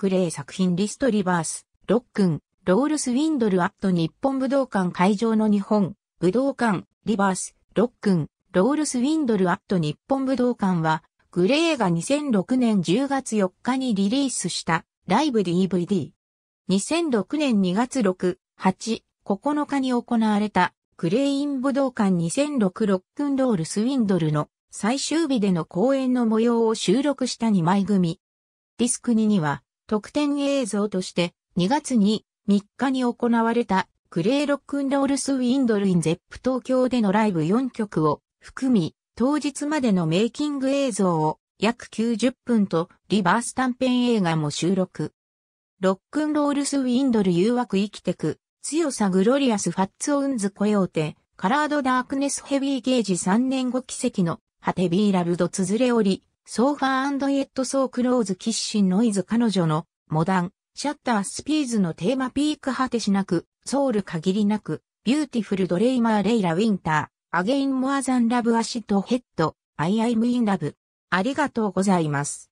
グレー作品リストリバース、ロックン、ロールスウィンドルアット日本武道館会場の日本、武道館、リバース、ロックン、ロールスウィンドルアット日本武道館は、グレーが2006年10月4日にリリースしたライブ DVD。2006年2月6、8、9日に行われたグレーイン武道館2006ロックンロールスウィンドルの最終日での公演の模様を収録した2枚組。ディスク2には特典映像として2月に3日に行われたクレイロックンロールスウィンドルインゼップ東京でのライブ4曲を含み当日までのメイキング映像を約90分とリバース短編映画も収録。ロックンロールスウィンドル誘惑生きてく強さグロリアスファッツオウンズコ用手。テカラードダークネスヘビーゲージ3年後奇跡のハテビーラルドつづれおりソーファーイエットソークローズキッシンノイズ彼女のモダン、シャッタースピーズのテーマピーク果てしなく、ソウル限りなく、ビューティフルドレイマーレイラウィンター、アゲインモアザンラブアシッドヘッド、アイアイムインラブ。ありがとうございます。